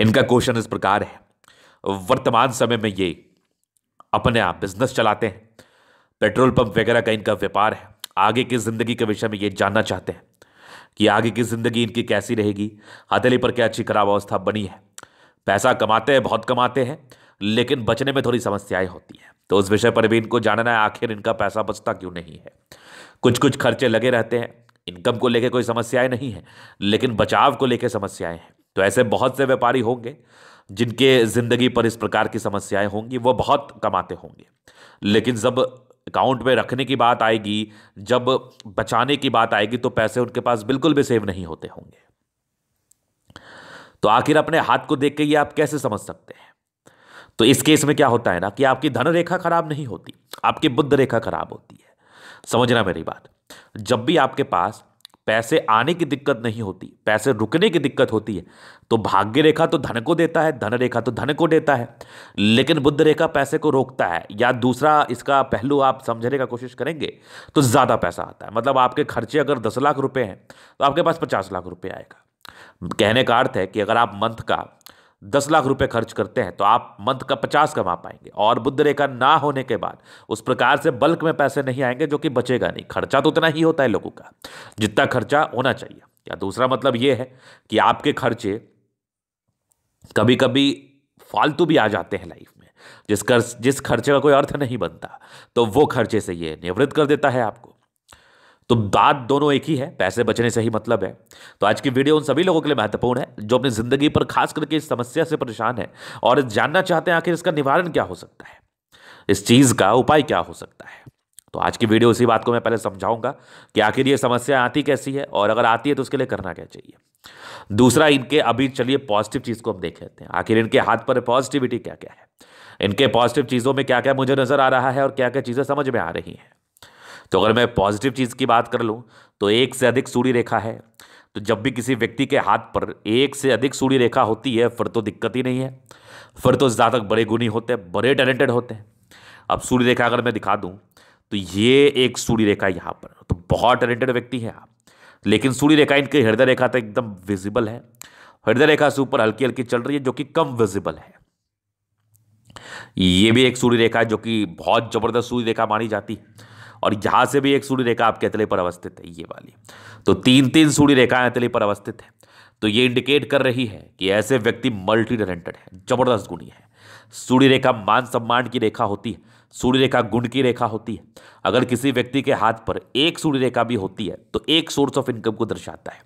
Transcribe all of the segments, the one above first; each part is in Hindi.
इनका क्वेश्चन इस प्रकार है वर्तमान समय में ये अपने आप बिजनेस चलाते हैं पेट्रोल पंप वगैरह का इनका व्यापार है आगे की ज़िंदगी के विषय में ये जानना चाहते हैं कि आगे की ज़िंदगी इनकी कैसी रहेगी हथेली पर क्या अच्छी खराब अवस्था बनी है पैसा कमाते हैं बहुत कमाते हैं लेकिन बचने में थोड़ी समस्याएं होती हैं तो उस विषय पर भी इनको जानना है आखिर इनका पैसा बचता क्यों नहीं है कुछ कुछ खर्चे लगे रहते हैं इनकम को लेकर कोई समस्याएं नहीं है लेकिन बचाव को लेकर समस्याएं हैं तो ऐसे बहुत से व्यापारी होंगे जिनके ज़िंदगी पर इस प्रकार की समस्याएं होंगी वो बहुत कमाते होंगे लेकिन जब अकाउंट में रखने की बात आएगी जब बचाने की बात आएगी तो पैसे उनके पास बिल्कुल भी सेव नहीं होते होंगे तो आखिर अपने हाथ को देख के ये आप कैसे समझ सकते हैं तो इस केस में क्या होता है ना कि आपकी धन रेखा खराब नहीं होती आपकी बुद्ध रेखा खराब होती है समझना मेरी बात जब भी आपके पास पैसे आने की दिक्कत नहीं होती पैसे रुकने की दिक्कत होती है तो भाग्य रेखा तो धन को देता है धन रेखा तो धन को देता है लेकिन बुद्ध रेखा पैसे को रोकता है या दूसरा इसका पहलू आप समझने का कोशिश करेंगे तो ज़्यादा पैसा आता है मतलब आपके खर्चे अगर दस लाख रुपये हैं तो आपके पास पचास लाख रुपये आएगा कहने का अर्थ है कि अगर आप मंथ का दस लाख रुपए खर्च करते हैं तो आप मंथ का पचास कमा पाएंगे और बुद्ध रेखा ना होने के बाद उस प्रकार से बल्क में पैसे नहीं आएंगे जो कि बचेगा नहीं खर्चा तो उतना ही होता है लोगों का जितना खर्चा होना चाहिए या दूसरा मतलब यह है कि आपके खर्चे कभी कभी फालतू भी आ जाते हैं लाइफ में जिस कर जिस खर्चे का कोई अर्थ नहीं बनता तो वो खर्चे से ये निवृत्त कर देता है आपको तो बात दोनों एक ही है पैसे बचने से ही मतलब है तो आज की वीडियो उन सभी लोगों के लिए महत्वपूर्ण है जो अपनी ज़िंदगी पर खास करके इस समस्या से परेशान है और जानना चाहते हैं आखिर इसका निवारण क्या हो सकता है इस चीज़ का उपाय क्या हो सकता है तो आज की वीडियो इसी बात को मैं पहले समझाऊंगा कि आखिर ये समस्या आती कैसी है और अगर आती है तो उसके लिए करना क्या चाहिए दूसरा इनके अभी चलिए पॉजिटिव चीज़ को हम देख लेते हैं आखिर इनके हाथ पर पॉजिटिविटी क्या क्या है इनके पॉजिटिव चीज़ों में क्या क्या मुझे नज़र आ रहा है और क्या क्या चीज़ें समझ में आ रही हैं तो अगर मैं पॉजिटिव चीज़ की बात कर लूँ तो एक से अधिक सूर्य रेखा है तो जब भी किसी व्यक्ति के हाथ पर एक से अधिक सूर्य रेखा होती है फिर तो दिक्कत ही नहीं है फिर तो ज़्यादातर बड़े गुणी होते हैं बड़े टैलेंटेड होते हैं अब सूर्य रेखा अगर मैं दिखा दूँ तो ये एक सूर्य रेखा यहाँ पर तो बहुत टैलेंटेड व्यक्ति है आप लेकिन सूर्य रेखा इनकी हृदय रेखा तो एकदम विजिबल है हृदय रेखा से ऊपर हल्की हल्की चल रही है जो कि कम विजिबल है ये भी एक सूर्य रेखा है जो कि बहुत ज़बरदस्त सूर्य रेखा मानी जाती है और यहाँ से भी एक सूर्य रेखा आपके अतले पर अवस्थित है ये वाली तो तीन तीन सूर्य रेखाएं अतले पर अवस्थित है तो ये इंडिकेट कर रही है कि ऐसे व्यक्ति मल्टी टैलेंटेड है जबरदस्त गुणी है सूर्य रेखा मान सम्मान की रेखा होती है सूर्य रेखा गुण की रेखा होती है अगर किसी व्यक्ति के हाथ पर एक सूर्य रेखा भी होती है तो एक सोर्स ऑफ इनकम को दर्शाता है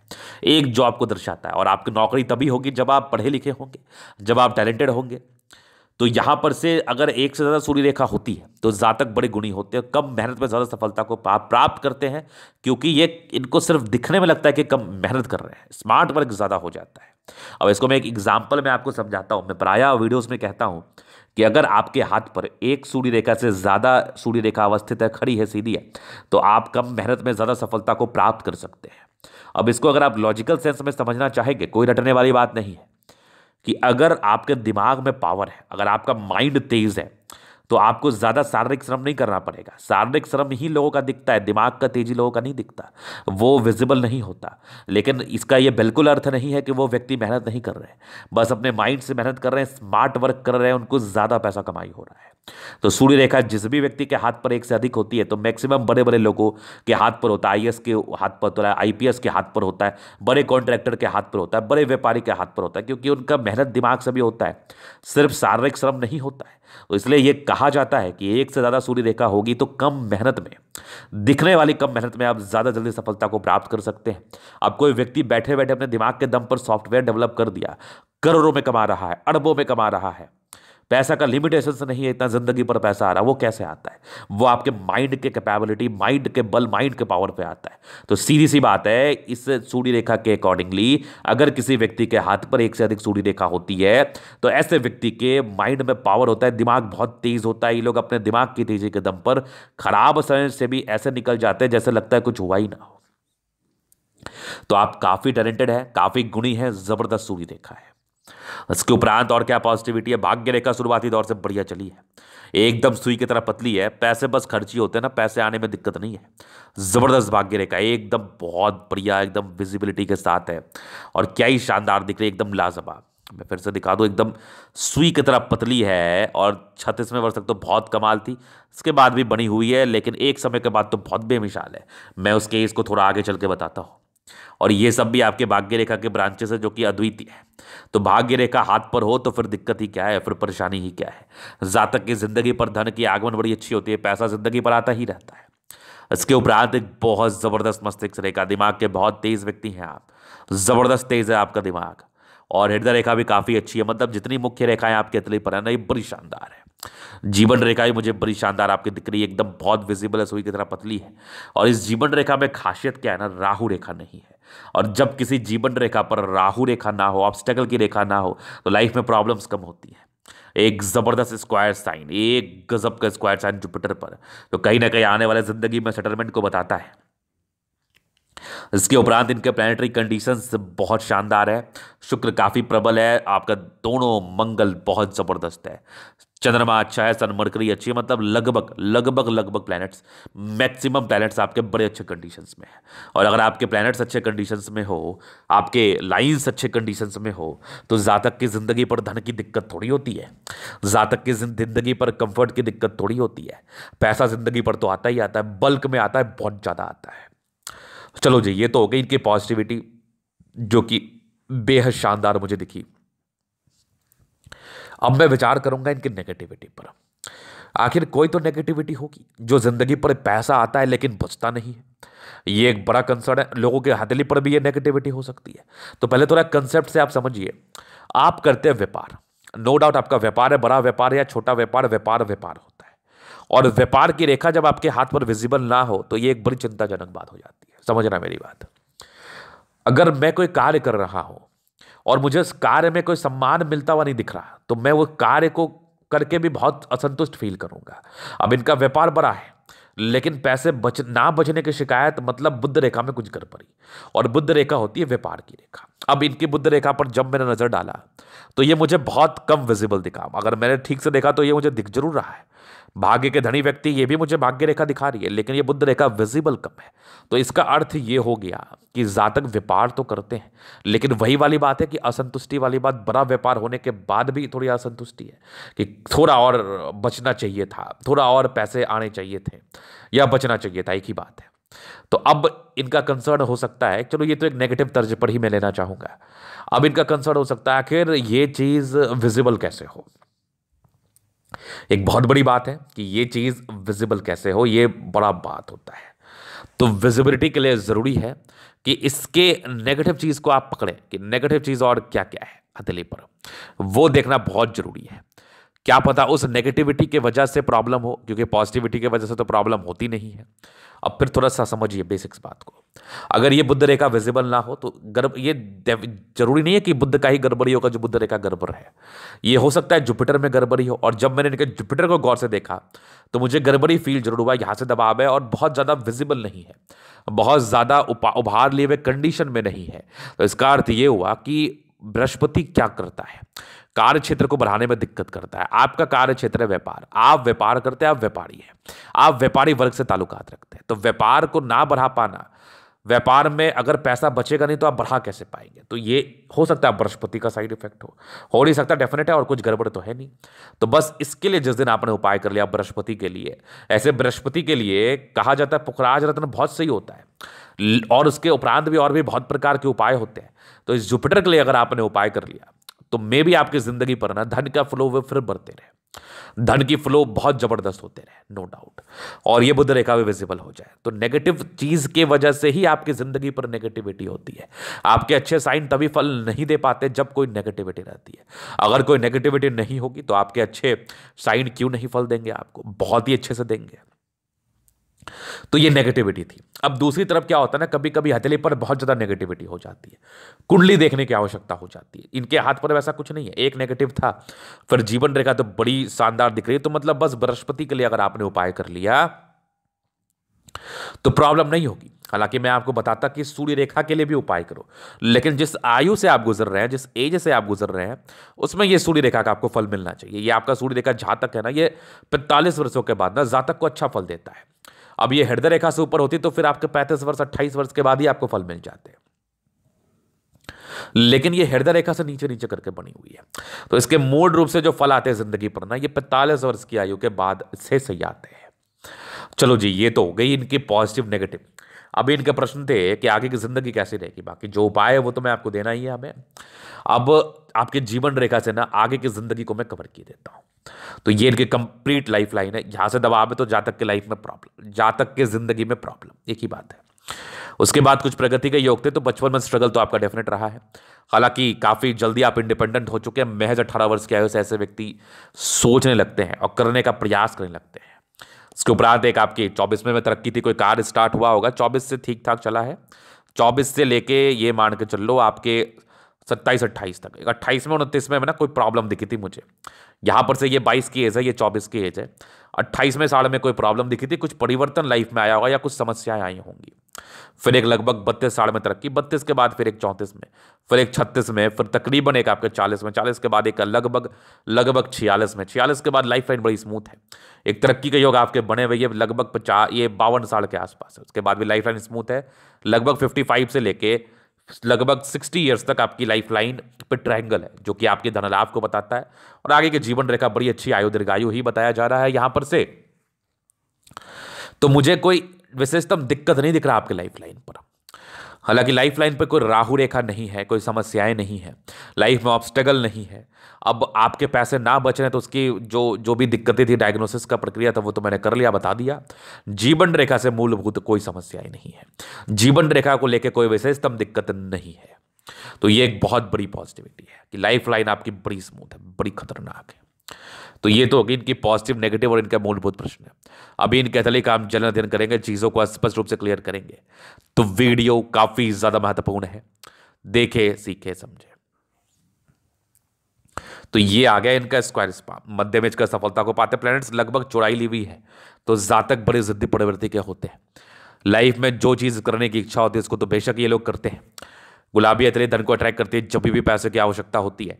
एक जॉब को दर्शाता है और आपकी नौकरी तभी होगी जब आप पढ़े लिखे होंगे जब आप टैलेंटेड होंगे तो यहाँ पर से अगर एक से ज़्यादा सूर्य रेखा होती है तो जातक बड़े गुणी होते हैं कम मेहनत में ज़्यादा सफलता को प्राप्त करते हैं क्योंकि ये इनको सिर्फ दिखने में लगता है कि कम मेहनत कर रहे हैं स्मार्ट वर्क ज़्यादा हो जाता है अब इसको मैं एक एग्जाम्पल में आपको समझाता हूँ मैं प्राय वीडियोज़ में कहता हूँ कि अगर आपके हाथ पर एक सूर्य रेखा से ज़्यादा सूर्य रेखा अवस्थित है खड़ी है सीधी है तो आप कम मेहनत में ज़्यादा सफलता को प्राप्त कर सकते हैं अब इसको अगर आप लॉजिकल सेंस में समझना चाहेंगे कोई रटने वाली बात नहीं है कि अगर आपके दिमाग में पावर है अगर आपका माइंड तेज है तो आपको ज़्यादा शारीरिक श्रम नहीं करना पड़ेगा शारीरिक श्रम ही लोगों का दिखता है दिमाग का तेजी लोगों का नहीं दिखता वो विजिबल नहीं होता लेकिन इसका ये बिल्कुल अर्थ नहीं है कि वो व्यक्ति मेहनत नहीं कर रहे बस अपने माइंड से मेहनत कर रहे हैं स्मार्ट वर्क कर रहे हैं उनको ज़्यादा पैसा कमाई हो रहा है तो सूर्य रेखा जिस भी व्यक्ति के हाथ पर एक से अधिक होती है तो मैक्सिमम बड़े बड़े लोगों के हाथ पर होता है आई के हाथ पर होता है आईपीएस के हाथ पर होता है बड़े कॉन्ट्रैक्टर के हाथ पर होता है बड़े व्यापारी के हाथ पर होता है क्योंकि उनका मेहनत दिमाग से भी होता है सिर्फ शारीरिक श्रम नहीं होता है तो इसलिए यह कहा जाता है कि एक से ज़्यादा सूर्य रेखा होगी तो कम मेहनत में दिखने वाली कम मेहनत में आप ज़्यादा जल्दी सफलता को प्राप्त कर सकते हैं अब कोई व्यक्ति बैठे बैठे अपने दिमाग के दम पर सॉफ्टवेयर डेवलप कर दिया करोड़ों में कमा रहा है अरबों में कमा रहा है पैसा का लिमिटेशन नहीं है इतना ज़िंदगी पर पैसा आ रहा वो कैसे आता है वो आपके माइंड के कैपेबिलिटी माइंड के बल माइंड के पावर पे आता है तो सीधी सी बात है इस सूर्य रेखा के अकॉर्डिंगली अगर किसी व्यक्ति के हाथ पर एक से अधिक सूर्य रेखा होती है तो ऐसे व्यक्ति के माइंड में पावर होता है दिमाग बहुत तेज़ होता है ये लोग अपने दिमाग की तेज़ी के दम पर ख़राब समय से भी ऐसे निकल जाते हैं जैसे लगता है कुछ हुआ ही ना हो तो आप काफ़ी टैलेंटेड है काफ़ी गुणी है ज़बरदस्त सूर्य रेखा है उसके उपरांत और क्या पॉजिटिविटी है भाग्य रेखा शुरुआती दौर से बढ़िया चली है एकदम सुई की तरह पतली है पैसे बस खर्च ही होते हैं ना पैसे आने में दिक्कत नहीं है ज़बरदस्त भाग्य रेखा एकदम बहुत बढ़िया एकदम विजिबिलिटी के साथ है और क्या ही शानदार दिख रही है एकदम लाजवाब मैं फिर से दिखा दूँ एकदम सुई की तरह पतली है और छत्तीसवें वर्ष तक तो बहुत कमाल थी इसके बाद भी बनी हुई है लेकिन एक समय के बाद तो बहुत बेमिसाल है मैं उसके इसको थोड़ा आगे चल के बताता हूँ और ये सब भी आपके भाग्य रेखा के ब्रांचेस है जो कि अद्वितीय है तो भाग्य रेखा हाथ पर हो तो फिर दिक्कत ही क्या है फिर परेशानी ही क्या है जातक की जिंदगी पर धन की आगमन बड़ी अच्छी होती है पैसा जिंदगी पर आता ही रहता है इसके उपरांत एक बहुत ज़बरदस्त मस्तिष्क रेखा दिमाग के बहुत तेज़ व्यक्ति हैं आप ज़बरदस्त तेज़ है आपका दिमाग और हृदय रेखा भी काफ़ी अच्छी है मतलब जितनी मुख्य रेखाएं आपके तिली पर है ना ये बड़ी शानदार है जीवन रेखा भी मुझे बड़ी शानदार आपकी दिख रही है एकदम बहुत विजिबल है सूर्य की तरह पतली है और इस जीवन रेखा में खासियत क्या है ना राहु रेखा नहीं है और जब किसी जीवन रेखा पर राहु रेखा ना हो ऑब्स्टेकल की रेखा ना हो तो लाइफ में प्रॉब्लम्स कम होती है एक ज़बरदस्त स्क्वायर साइन एक गजब का स्क्वायर साइन जुपिटर पर तो कहीं ना कहीं आने वाले ज़िंदगी में सेटलमेंट को बताता है इसके उपरांत इनके प्लानिटरी कंडीशंस बहुत शानदार है शुक्र काफ़ी प्रबल है आपका दोनों मंगल बहुत ज़बरदस्त है चंद्रमा अच्छा है सन मरकरी अच्छी है मतलब लगभग लगभग लगभग प्लैनेट्स मैक्सिमम प्लैनेट्स आपके बड़े अच्छे कंडीशंस में हैं और अगर आपके प्लैनेट्स अच्छे कंडीशंस में हो आपके लाइंस अच्छे कंडीशंस में हो तो जातक की ज़िंदगी पर धन की दिक्कत थोड़ी होती है जातक की ज़िंदगी पर कंफर्ट की दिक्कत थोड़ी होती है पैसा ज़िंदगी पर तो आता ही आता है बल्क में आता है बहुत ज़्यादा आता है चलो जी ये तो हो गई इनकी पॉजिटिविटी जो कि बेहद शानदार मुझे दिखी अब मैं विचार करूंगा इनकी नेगेटिविटी पर आखिर कोई तो नेगेटिविटी होगी जो ज़िंदगी पर पैसा आता है लेकिन बचता नहीं है ये एक बड़ा कंसर्न है लोगों के हथेली पर भी ये नेगेटिविटी हो सकती है तो पहले थोड़ा तो कंसेप्ट से आप समझिए आप करते हैं व्यापार नो डाउट आपका व्यापार है बड़ा व्यापार या छोटा व्यापार व्यापार व्यापार होता है और व्यापार की रेखा जब आपके हाथ पर विजिबल ना हो तो ये एक बड़ी चिंताजनक बात हो जाती है समझना मेरी बात अगर मैं कोई कार्य कर रहा हूँ और मुझे उस कार्य में कोई सम्मान मिलता हुआ नहीं दिख रहा तो मैं वो कार्य को करके भी बहुत असंतुष्ट फील करूंगा अब इनका व्यापार बड़ा है लेकिन पैसे बच ना बचने की शिकायत मतलब बुद्ध रेखा में कुछ कर पड़ी और बुद्ध रेखा होती है व्यापार की रेखा अब इनकी बुद्ध रेखा पर जब मैंने नज़र डाला तो ये मुझे बहुत कम विजिबल दिखा अगर मैंने ठीक से देखा तो ये मुझे दिख जरूर रहा है भाग्य के धनी व्यक्ति ये भी मुझे भाग्य रेखा दिखा रही है लेकिन ये बुद्ध रेखा विजिबल कम है तो इसका अर्थ ये हो गया कि जातक व्यापार तो करते हैं लेकिन वही वाली बात है कि असंतुष्टि वाली बात बड़ा व्यापार होने के बाद भी थोड़ी असंतुष्टि है कि थोड़ा और बचना चाहिए था थोड़ा और पैसे आने चाहिए थे या बचना चाहिए था एक ही बात है तो अब इनका कंसर्न हो सकता है चलो ये तो एक नेगेटिव तर्ज पर ही मैं लेना चाहूंगा अब इनका कंसर्न हो सकता है आखिर ये चीज़ विजिबल कैसे हो एक बहुत बड़ी बात है कि ये चीज़ विजिबल कैसे हो ये बड़ा बात होता है तो विजिबिलिटी के लिए ज़रूरी है कि इसके नेगेटिव चीज़ को आप पकड़ें कि नेगेटिव चीज़ और क्या क्या है हथेली पर वो देखना बहुत ज़रूरी है क्या पता उस नेगेटिविटी के वजह से प्रॉब्लम हो क्योंकि पॉजिटिविटी के वजह से तो प्रॉब्लम होती नहीं है अब फिर थोड़ा सा समझिए बेसिक्स बात को अगर ये बुद्ध रेखा विजिबल ना हो तो गर्भ ये जरूरी नहीं है कि बुद्ध का ही गड़बड़ी होगा जो बुद्ध रेखा गड़बड़ है ये हो सकता है जुपिटर में गड़बड़ी हो और जब मैंने इनके जुपिटर को गौर से देखा तो मुझे गड़बड़ी फील जरूर हुआ यहाँ से दबाव है और बहुत ज़्यादा विजिबल नहीं है बहुत ज़्यादा उभार लिए हुए कंडीशन में नहीं है तो इसका अर्थ ये हुआ कि बृहस्पति क्या करता है कार्य क्षेत्र को बढ़ाने में दिक्कत करता है आपका कार्य क्षेत्र है व्यापार आप व्यापार करते हैं आप व्यापारी हैं आप व्यापारी वर्ग से ताल्लुकात रखते हैं तो व्यापार को ना बढ़ा पाना व्यापार में अगर पैसा बचेगा नहीं तो आप बढ़ा कैसे पाएंगे तो ये हो सकता है बृहस्पति का साइड इफेक्ट हो हो नहीं सकता डेफिनेट है और कुछ गड़बड़ तो है नहीं तो बस इसके लिए जिस दिन आपने उपाय कर लिया बृहस्पति के लिए ऐसे बृहस्पति के लिए कहा जाता है पुखराज रत्न बहुत सही होता है और उसके उपरांत भी और भी बहुत प्रकार के उपाय होते हैं तो इस जुपिटर के लिए अगर आपने उपाय कर लिया तो मे भी आपकी ज़िंदगी पर ना धन का फ्लो वे फिर बढ़ते रहे धन की फ्लो बहुत ज़बरदस्त होते रहे नो डाउट और ये बुद्ध रेखा भी विजिबल हो जाए तो नेगेटिव चीज़ के वजह से ही आपकी ज़िंदगी पर नेगेटिविटी होती है आपके अच्छे साइन तभी फल नहीं दे पाते जब कोई नेगेटिविटी रहती है अगर कोई नेगेटिविटी नहीं होगी तो आपके अच्छे साइन क्यों नहीं फल देंगे आपको बहुत ही अच्छे से देंगे तो ये नेगेटिविटी थी अब दूसरी तरफ क्या होता है ना कभी कभी हथेली पर बहुत ज़्यादा नेगेटिविटी हो जाती है कुंडली देखने की आवश्यकता हो जाती है इनके हाथ पर वैसा कुछ नहीं है एक नेगेटिव था फिर जीवन रेखा तो बड़ी शानदार दिख रही है तो मतलब बस बृहस्पति के लिए अगर आपने उपाय कर लिया तो प्रॉब्लम नहीं होगी हालांकि मैं आपको बताता कि सूर्य रेखा के लिए भी उपाय करो लेकिन जिस आयु से आप गुजर रहे हैं जिस एज से आप गुजर रहे हैं उसमें ये सूर्य रेखा का आपको फल मिलना चाहिए ये आपका सूर्य रेखा जहाँ तक है ना ये पैंतालीस वर्षों के बाद ना जातक को अच्छा फल देता है अब ये हृदय रेखा से ऊपर होती तो फिर आपके पैंतीस वर्ष अट्ठाईस वर्ष के बाद ही आपको फल मिल जाते हैं लेकिन ये हृदय रेखा से नीचे नीचे करके बनी हुई है तो इसके मूल रूप से जो फल आते हैं जिंदगी पर ना ये पैंतालीस वर्ष की आयु के बाद से सही आते हैं चलो जी ये तो हो गई इनकी पॉजिटिव नेगेटिव अभी इनके प्रश्न थे कि आगे की ज़िंदगी कैसी रहेगी बाकी जो उपाय है वो तो मैं आपको देना ही है हमें अब आपके जीवन रेखा से ना आगे की ज़िंदगी को मैं कवर किए देता हूँ तो ये इनकी कंप्लीट लाइफ लाइन है यहाँ से दबाव है तो जातक के लाइफ में प्रॉब्लम जातक के ज़िंदगी में प्रॉब्लम एक ही बात है उसके बाद कुछ प्रगति के योग थे तो बचपन में स्ट्रगल तो आपका डेफिनेट रहा है हालांकि काफ़ी जल्दी आप इंडिपेंडेंट हो चुके हैं महज अठारह वर्ष के आयु से ऐसे व्यक्ति सोचने लगते हैं और करने का प्रयास करने लगते हैं इसके उपरांत एक आपकी चौबीस में तरक्की थी कोई कार स्टार्ट हुआ होगा चौबीस से ठीक ठाक चला है चौबीस से लेके ये मान के चल लो आपके सत्ताईस अट्ठाईस तक अट्ठाईस में उनतीस में ना कोई प्रॉब्लम दिखी थी मुझे यहाँ पर से ये बाईस की एज है ये चौबीस की एज है अट्ठाईस में साल में कोई प्रॉब्लम दिखी थी कुछ परिवर्तन लाइफ में आया होगा या कुछ समस्याएं आई होंगी फिर एक लगभग बत्तीस साढ़े में तरक्की बत्तीस के बाद फिर एक चौंतीस में फिर एक छत्तीस में फिर तकरीबन एक आपके चालीस में चालीस के बाद एक लगभग लगभग छियालीस में छियालीस के बाद लाइफ लाइन बड़ी स्मूथ है एक तरक्की के योग आपके बने हुए ये लगभग पचास ये बावन साल के आसपास है उसके बाद भी लाइफ लाइन स्मूथ है लगभग फिफ्टी फाइव से लेके लगभग सिक्सटी ईयर्स तक आपकी लाइफ लाइन पर ट्रायंगल है जो कि आपके धनलाभ को बताता है और आगे के जीवन रेखा बड़ी अच्छी आयु दीर्घायु ही बताया जा रहा है यहाँ पर से तो मुझे कोई विशेषतम दिक्कत नहीं दिख रहा आपके लाइफ लाइन पर हालांकि लाइफ लाइन पर कोई राहु रेखा नहीं है कोई समस्याएं नहीं है लाइफ में ऑब्स्टेगल नहीं है अब आपके पैसे ना बच रहे तो उसकी जो जो भी दिक्कतें थी डायग्नोसिस का प्रक्रिया था वो तो मैंने कर लिया बता दिया जीवन रेखा से मूलभूत कोई समस्याएं नहीं है जीवन रेखा को लेकर कोई विशेषतम दिक्कत नहीं है तो ये एक बहुत बड़ी पॉजिटिविटी है कि लाइफ लाइन आपकी बड़ी स्मूथ है बड़ी खतरनाक है तो ये तो होगी इनकी पॉजिटिव नेगेटिव और इनका मूलभूत प्रश्न है अभी इनके अतली काम जलन अध्ययन करेंगे चीज़ों को स्पष्ट रूप से क्लियर करेंगे तो वीडियो काफ़ी ज़्यादा महत्वपूर्ण है देखे सीखे समझे तो ये आ गया इनका स्क्वायर स्पाम मध्य में का सफलता को पाते प्लैनेट्स लगभग चौड़ाई ली हुई है तो जातक बड़ी जिद्दी प्रवृत्ति के होते हैं लाइफ में जो चीज़ करने की इच्छा होती है उसको तो बेशक ये लोग करते हैं गुलाबी अतरे धन को अट्रैक्ट करते हैं जब भी पैसे की आवश्यकता होती है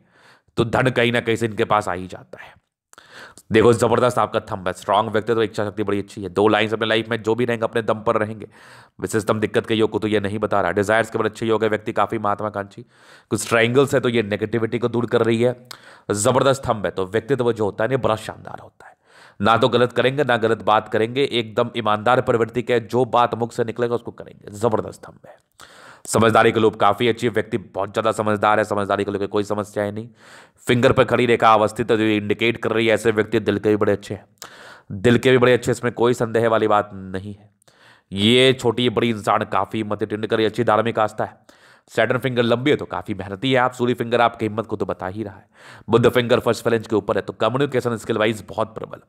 तो धन कहीं ना कहीं से इनके पास आ ही जाता है देखो ज़बरदस्त आपका थंब है स्ट्रांग व्यक्ति तो इच्छा शक्ति बड़ी अच्छी है दो लाइन्स अपने लाइफ में जो भी रहेंगे अपने दम पर रहेंगे सिस्टम दिक्कत के योग को तो ये नहीं बता रहा डिजायर्स के बड़े अच्छे योग है व्यक्ति काफ़ी महत्वाकांक्षी कुछ ट्राइंगल्स है तो ये नेगेटिविटी को दूर कर रही है ज़बरदस्त थंब है तो व्यक्तित्व तो जो होता है ना बड़ा शानदार होता है ना तो गलत करेंगे ना गलत बात करेंगे एकदम ईमानदार प्रवृत्ति के जो बात मुख से निकलेगा उसको करेंगे ज़बरदस्त थंब है समझदारी के लोग काफ़ी अच्छी व्यक्ति बहुत ज़्यादा समझदार है समझदारी के लोग कोई समस्या है नहीं फिंगर पर खड़ी रेखा अवस्थित जो इंडिकेट कर रही है ऐसे व्यक्ति दिल के भी बड़े अच्छे हैं दिल के भी बड़े अच्छे इसमें कोई संदेह वाली बात नहीं है ये छोटी बड़ी इंसान काफ़ी मत टिंड कर अच्छी धार्मिक आस्था है सैटर्न फिंगर लंबी है तो काफ़ी मेहनती है आप सूर्य फिंगर आपकी हिम्मत को तो बता ही रहा है बुद्ध फिंगर फर्स्ट फैलेंज के ऊपर है तो कम्युनिकेशन स्किल वाइज बहुत प्रबल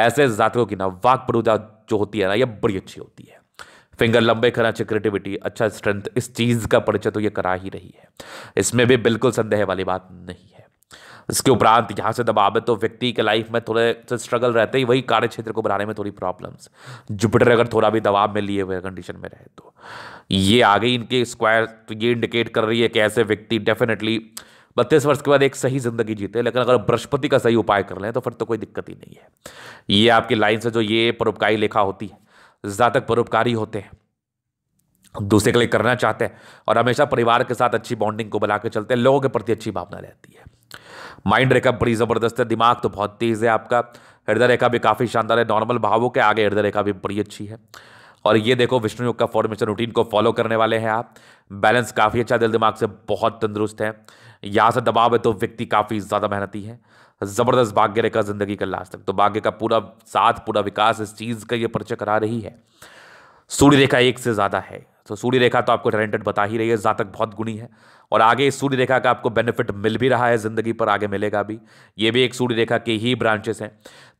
ऐसे जातकों की ना वाक प्रदा जो होती है ना ये बड़ी अच्छी होती है फिंगर लंबे कराचे क्रिएटिविटी अच्छा स्ट्रेंथ इस चीज़ का परिचय तो ये करा ही रही है इसमें भी बिल्कुल संदेह वाली बात नहीं है इसके उपरांत यहाँ से दबाव है तो व्यक्ति के लाइफ में थोड़े से स्ट्रगल रहते ही वही कार्य क्षेत्र को बनाने में थोड़ी प्रॉब्लम्स जुपिटर अगर थोड़ा भी दबाव में लिए हुए कंडीशन में रहे तो ये आ गई इनके स्क्वायर तो ये इंडिकेट कर रही है कि ऐसे व्यक्ति डेफिनेटली बत्तीस वर्ष के बाद एक सही ज़िंदगी जीते लेकिन अगर बृहस्पति का सही उपाय कर लें तो फिर तो कोई दिक्कत ही नहीं है ये आपकी लाइन से जो ये परोपकारी लेखा होती है ज़्यादा परोपकारी होते हैं दूसरे के लिए करना चाहते हैं और हमेशा परिवार के साथ अच्छी बॉन्डिंग को बना के चलते हैं लोगों के प्रति अच्छी भावना रहती है माइंड रेखा बड़ी ज़बरदस्त है दिमाग तो बहुत तेज़ है आपका हृदय रेखा भी काफ़ी शानदार है नॉर्मल भावों के आगे हृदय रेखा भी बड़ी अच्छी है और ये देखो विष्णु योग का फॉर्मेशन रूटीन को फॉलो करने वाले हैं आप बैलेंस काफ़ी अच्छा दिल दिमाग से बहुत तंदुरुस्त है यहाँ से दबाव है तो व्यक्ति काफ़ी ज़्यादा मेहनती है ज़बरदस्त भाग्य रेखा ज़िंदगी का लास्ट तक तो भाग्य का पूरा साथ पूरा विकास इस चीज़ का ये परिचय करा रही है सूर्य रेखा एक से ज़्यादा है तो सूर्य रेखा तो आपको टैलेंटेड बता ही रही है जातक बहुत गुणी है और आगे इस सूर्य रेखा का आपको बेनिफिट मिल भी रहा है ज़िंदगी पर आगे मिलेगा भी ये भी एक सूर्य रेखा के ही ब्रांचेस हैं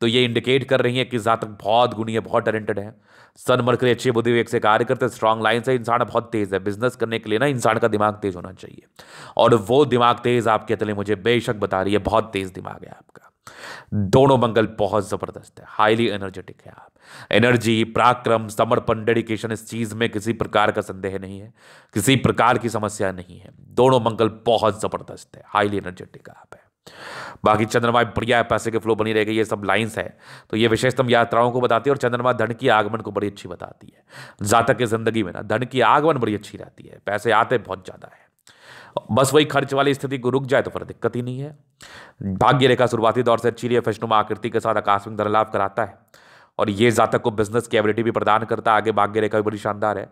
तो ये इंडिकेट कर रही है कि जातक बहुत गुणी है बहुत टैलेंटेड है सनमर्करी अच्छी बुद्धि विवेक से कार्य करते स्ट्रांग लाइन से इंसान बहुत तेज़ है बिजनेस करने के लिए ना इंसान का दिमाग तेज़ होना चाहिए और वो दिमाग तेज़ आपके अतले मुझे बेशक बता रही है बहुत तेज़ दिमाग है आपका दोनों मंगल बहुत ज़बरदस्त है हाईली एनर्जेटिक है आप एनर्जी पराक्रम समर्पण डेडिकेशन इस चीज़ में किसी प्रकार का संदेह नहीं है किसी प्रकार की समस्या नहीं है दोनों मंगल बहुत ज़बरदस्त है हाईली एनर्जेटिक आप है बाकी चंद्रमा बढ़िया है पैसे के फ्लो बनी रहेगी ये सब लाइंस है तो ये विशेषतम यात्राओं को बताती है और चंद्रमा धन की आगमन को बड़ी अच्छी बताती है जातक की जिंदगी में ना धन की आगमन बड़ी अच्छी रहती है पैसे आते बहुत ज़्यादा है बस वही खर्च वाली स्थिति को रुक जाए तो फिर दिक्कत ही नहीं है भाग्य रेखा शुरुआती दौर से अच्छी रही फैशनुमा आकृति के साथ आकस्मिक धनलाभ कराता है और ये जातक को बिजनेस की एबिलिटी भी प्रदान करता है आगे भाग्य रेखा भी बड़ी शानदार है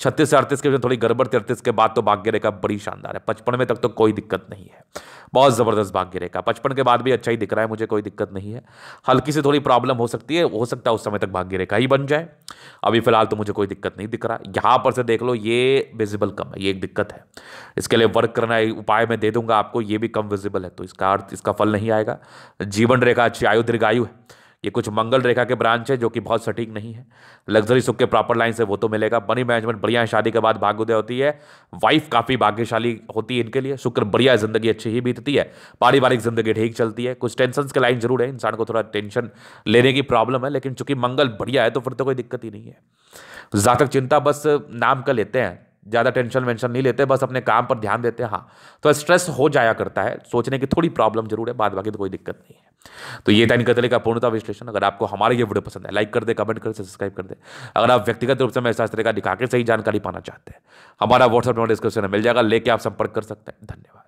छत्तीस से अड़तीस के बीच थोड़ी गड़बड़ थी अड़तीस के बाद तो भाग्य रेखा बड़ी शानदार है पचपन में तक तो कोई दिक्कत नहीं है बहुत ज़बरदस्त भाग्य रेखा पचपन के बाद भी अच्छा ही दिख रहा है मुझे कोई दिक्कत नहीं है हल्की सी थोड़ी प्रॉब्लम हो सकती है हो सकता है उस समय तक भाग्य रेखा ही बन जाए अभी फिलहाल तो मुझे कोई दिक्कत नहीं दिख रहा यहाँ पर से देख लो ये विजिबल कम है ये एक दिक्कत है इसके लिए वर्क करना उपाय मैं दे दूंगा आपको ये भी कम विजिबल है तो इसका अर्थ इसका फल नहीं आएगा जीवन रेखा अच्छी आयु दीर्घायु है ये कुछ मंगल रेखा के ब्रांच है जो कि बहुत सटीक नहीं है लग्जरी सुख के प्रॉपर लाइन से वो तो मिलेगा मनी मैनेजमेंट बढ़िया शादी के बाद भाग्योदय होती है वाइफ काफ़ी भाग्यशाली होती है इनके लिए शुक्र बढ़िया ज़िंदगी अच्छी ही बीतती है पारिवारिक जिंदगी ठीक चलती है कुछ टेंशन के लाइन जरूर है इंसान को थोड़ा टेंशन लेने की प्रॉब्लम है लेकिन चूंकि मंगल बढ़िया है तो फिर तो कोई दिक्कत ही नहीं है जातक चिंता बस नाम का लेते हैं ज़्यादा टेंशन वेंशन नहीं लेते बस अपने काम पर ध्यान देते हैं हाँ तो स्ट्रेस हो जाया करता है सोचने की थोड़ी प्रॉब्लम जरूर है बाद बाकी तो कोई दिक्कत नहीं है तो ये था इन का पूर्णता विश्लेषण अगर आपको हमारे ये वीडियो पसंद है लाइक कर दे कमेंट कर सब्सक्राइब कर दे अगर आप व्यक्तिगत रूप से मैं शास्त्र का दिखा के सही जानकारी पाना चाहते हैं हमारा व्हाट्सअप नंबर डिस्क्रिप्शन में मिल जाएगा लेके आप संपर्क कर सकते हैं धन्यवाद